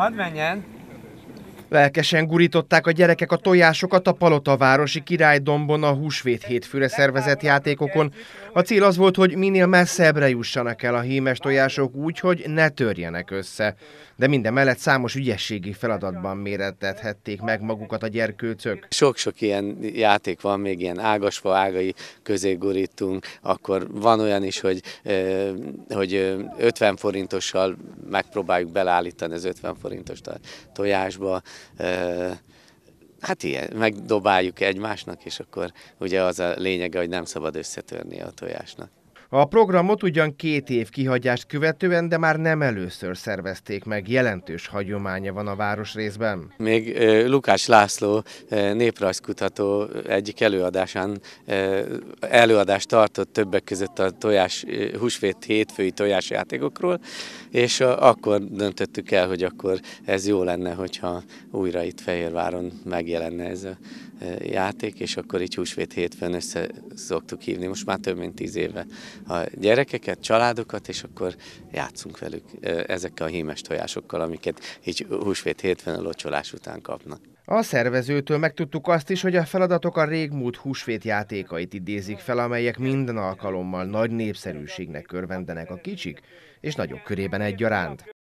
Hadd menjen! Lelkesen gurították a gyerekek a tojásokat a Palotavárosi Királydombon a húsvét hétfőre szervezett játékokon. A cél az volt, hogy minél messzebbre jussanak el a hímes tojások úgy, hogy ne törjenek össze. De minden mellett számos ügyességi feladatban méretethették meg magukat a gyerkőcök. Sok-sok ilyen játék van, még ilyen ágasfa ágai közé gurítunk, akkor van olyan is, hogy, hogy 50 forintossal megpróbáljuk beleállítani az 50 forintos tojásba, hát ilyen, megdobáljuk egymásnak, és akkor ugye az a lényege, hogy nem szabad összetörni a tojásnak. A programot ugyan két év kihagyást követően, de már nem először szervezték meg, jelentős hagyománya van a városrészben. Még Lukás László néprajzkutató egyik előadásán előadást tartott többek között a tojás, húsvét hétfői tojásjátékokról, és akkor döntöttük el, hogy akkor ez jó lenne, hogyha újra itt Fehérváron megjelenne ez a játék, és akkor így húsvét hétfőn össze szoktuk hívni, most már több mint tíz éve a gyerekeket, családokat, és akkor játszunk velük ezekkel a hímes tojásokkal, amiket így húsvét hétfőn a locsolás után kapnak. A szervezőtől megtudtuk azt is, hogy a feladatok a régmúlt húsvét játékait idézik fel, amelyek minden alkalommal nagy népszerűségnek körvendenek a kicsik és nagyok körében egyaránt.